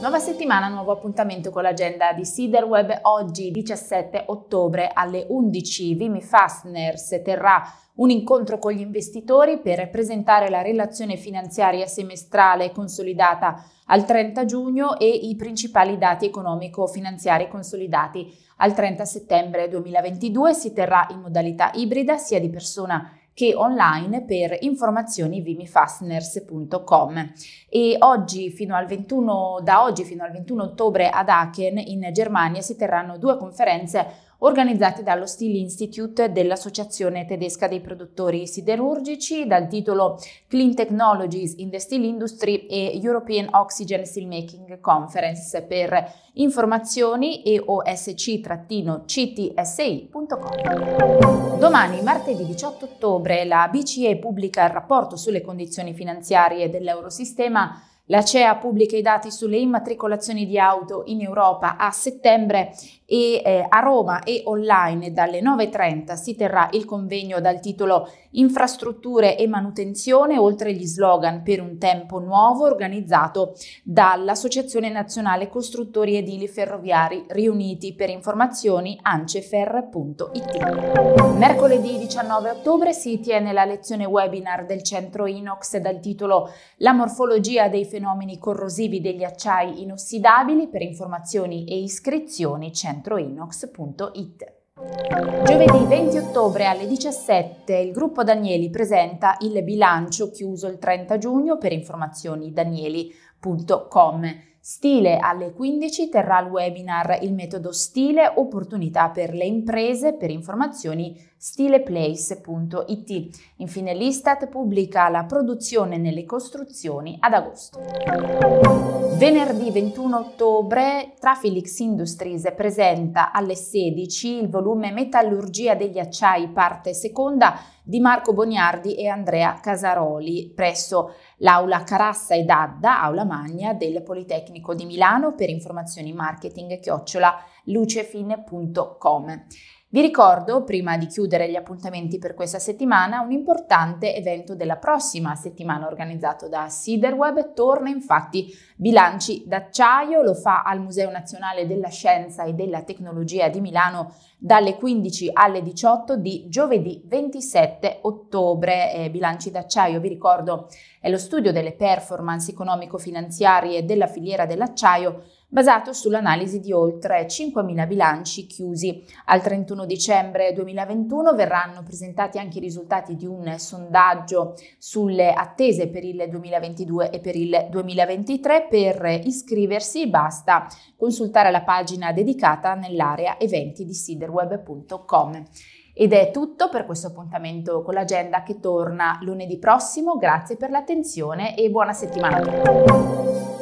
Nuova settimana, nuovo appuntamento con l'agenda di Siderweb. Oggi 17 ottobre alle 11 Vimi Fastners terrà un incontro con gli investitori per presentare la relazione finanziaria semestrale consolidata al 30 giugno e i principali dati economico-finanziari consolidati al 30 settembre 2022. Si terrà in modalità ibrida sia di persona che online per informazioni vimifastners.com. E oggi, fino al 21, da oggi fino al 21 ottobre ad Aachen in Germania si terranno due conferenze organizzati dallo Steel Institute dell'Associazione tedesca dei produttori siderurgici dal titolo Clean Technologies in the Steel Industry e European Oxygen Steelmaking Conference per informazioni eosc-ctsi.com. Domani, martedì 18 ottobre, la BCE pubblica il rapporto sulle condizioni finanziarie dell'eurosistema la CEA pubblica i dati sulle immatricolazioni di auto in Europa a settembre e eh, a Roma e online dalle 9.30 si terrà il convegno dal titolo Infrastrutture e manutenzione, oltre gli slogan per un tempo nuovo organizzato dall'Associazione Nazionale Costruttori Edili Ferroviari riuniti per informazioni ancefer.it. Mercoledì 19 ottobre si tiene la lezione webinar del centro Inox dal titolo La morfologia dei ferroviari fenomeni corrosivi degli acciai inossidabili per informazioni e iscrizioni centroinox.it. Giovedì 20 ottobre alle 17 il gruppo Danieli presenta il bilancio chiuso il 30 giugno per informazioni Danieli www.stile.com. Stile alle 15 terrà il webinar Il metodo stile, opportunità per le imprese, per informazioni stileplace.it. Infine l'Istat pubblica la produzione nelle costruzioni ad agosto. Venerdì 21 ottobre Trafilix Industries presenta alle 16 il volume Metallurgia degli acciai parte seconda di Marco Boniardi e Andrea Casaroli presso l'Aula Carassa e Dadda, Aula Magna del Politecnico di Milano per informazioni marketing chiocciola lucefin.com. Vi ricordo, prima di chiudere gli appuntamenti per questa settimana, un importante evento della prossima settimana organizzato da Siderweb. Torna infatti Bilanci d'acciaio, lo fa al Museo Nazionale della Scienza e della Tecnologia di Milano dalle 15 alle 18 di giovedì 27 ottobre. Eh, Bilanci d'acciaio, vi ricordo, è lo studio delle performance economico-finanziarie della filiera dell'acciaio basato sull'analisi di oltre 5.000 bilanci chiusi. Al 31 dicembre 2021 verranno presentati anche i risultati di un sondaggio sulle attese per il 2022 e per il 2023. Per iscriversi basta consultare la pagina dedicata nell'area eventi di siderweb.com. Ed è tutto per questo appuntamento con l'agenda che torna lunedì prossimo. Grazie per l'attenzione e buona settimana.